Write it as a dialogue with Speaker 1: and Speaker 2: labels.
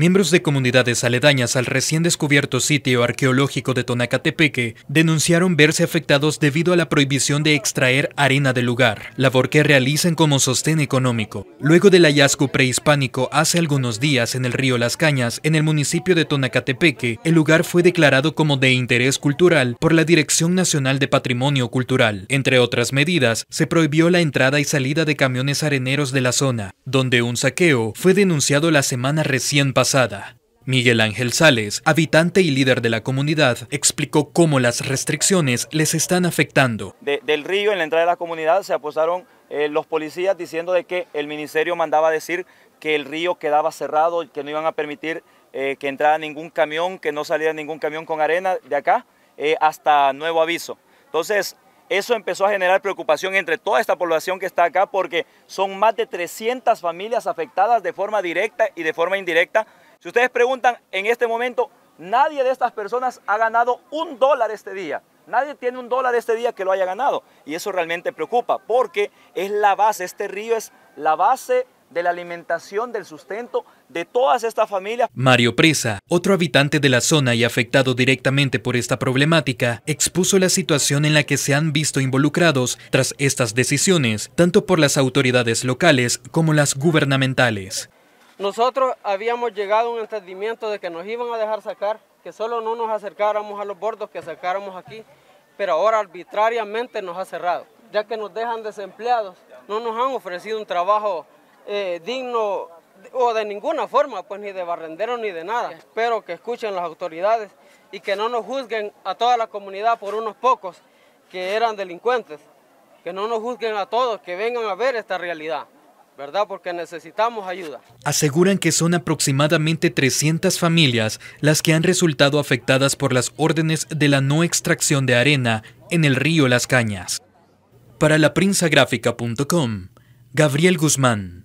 Speaker 1: Miembros de comunidades aledañas al recién descubierto sitio arqueológico de Tonacatepeque denunciaron verse afectados debido a la prohibición de extraer arena del lugar, labor que realizan como sostén económico. Luego del hallazgo prehispánico hace algunos días en el río Las Cañas, en el municipio de Tonacatepeque, el lugar fue declarado como de interés cultural por la Dirección Nacional de Patrimonio Cultural. Entre otras medidas, se prohibió la entrada y salida de camiones areneros de la zona, donde un saqueo fue denunciado la semana recién pasada Miguel Ángel Sales, habitante y líder de la comunidad, explicó cómo las restricciones les están afectando.
Speaker 2: del río, en la entrada de la comunidad, se apostaron eh, los policías diciendo de que el ministerio mandaba decir que el río quedaba cerrado, que no iban a permitir eh, que entrara ningún camión, que no saliera ningún camión con arena de acá, eh, hasta nuevo aviso. Entonces, eso empezó a generar preocupación entre toda esta población que está acá porque son más de 300 familias afectadas de forma directa y de forma indirecta. Si ustedes preguntan, en este momento nadie de estas personas ha ganado un dólar este día. Nadie tiene un dólar este día que lo haya ganado. Y eso realmente preocupa porque es la base, este río es la base de la alimentación, del sustento de todas estas familias.
Speaker 1: Mario Presa, otro habitante de la zona y afectado directamente por esta problemática, expuso la situación en la que se han visto involucrados tras estas decisiones, tanto por las autoridades locales como las gubernamentales.
Speaker 3: Nosotros habíamos llegado a un entendimiento de que nos iban a dejar sacar, que solo no nos acercáramos a los bordos, que sacáramos aquí, pero ahora arbitrariamente nos ha cerrado, ya que nos dejan desempleados, no nos han ofrecido un trabajo eh, digno o de ninguna forma, pues ni de barrendero ni de nada. Espero que escuchen las autoridades y que no nos juzguen a toda la comunidad por unos pocos que eran delincuentes, que no nos juzguen a todos, que vengan a ver esta realidad. ¿verdad? Porque necesitamos ayuda.
Speaker 1: Aseguran que son aproximadamente 300 familias las que han resultado afectadas por las órdenes de la no extracción de arena en el río Las Cañas. Para la Gabriel Guzmán.